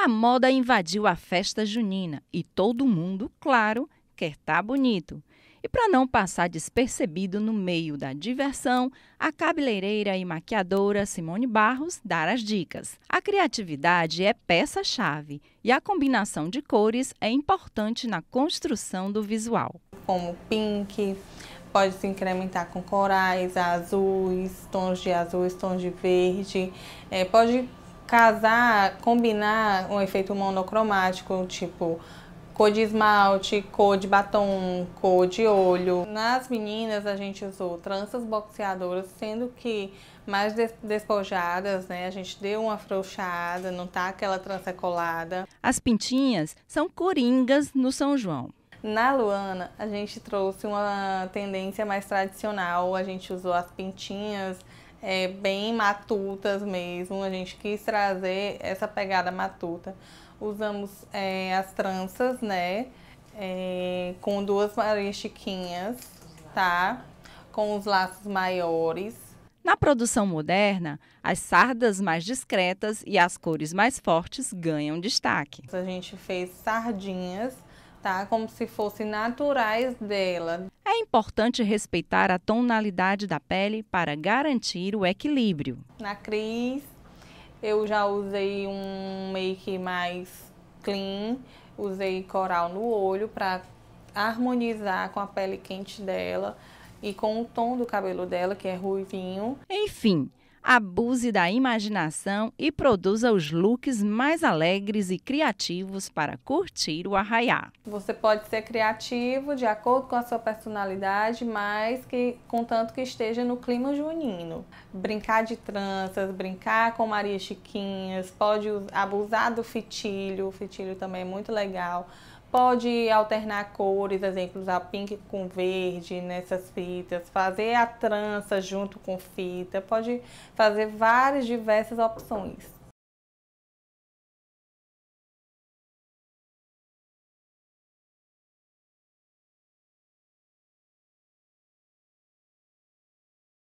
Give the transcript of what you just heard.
A moda invadiu a festa junina e todo mundo, claro, quer estar tá bonito. E para não passar despercebido no meio da diversão, a cabeleireira e maquiadora Simone Barros dá as dicas. A criatividade é peça-chave e a combinação de cores é importante na construção do visual. Como pink, pode se incrementar com corais, azuis, tons de azuis, tons de verde, é, pode casar, combinar um efeito monocromático, tipo cor de esmalte, cor de batom, cor de olho. Nas meninas a gente usou tranças boxeadoras, sendo que mais despojadas, né? A gente deu uma afrouxada, não tá aquela trança colada. As pintinhas são coringas no São João. Na Luana, a gente trouxe uma tendência mais tradicional, a gente usou as pintinhas, é, bem matutas mesmo. A gente quis trazer essa pegada matuta. Usamos é, as tranças, né? É, com duas Marias Chiquinhas, tá? Com os laços maiores. Na produção moderna, as sardas mais discretas e as cores mais fortes ganham destaque. A gente fez sardinhas, tá? Como se fossem naturais dela importante respeitar a tonalidade da pele para garantir o equilíbrio. Na Cris, eu já usei um make mais clean, usei coral no olho para harmonizar com a pele quente dela e com o tom do cabelo dela, que é ruivinho. Enfim, abuse da imaginação e produza os looks mais alegres e criativos para curtir o arraiá. Você pode ser criativo de acordo com a sua personalidade, mas que contanto que esteja no clima junino. Brincar de tranças, brincar com Maria Chiquinhas, pode abusar do fitilho, o fitilho também é muito legal. Pode alternar cores, exemplo, usar pink com verde nessas fitas, fazer a trança junto com fita, pode fazer várias diversas opções.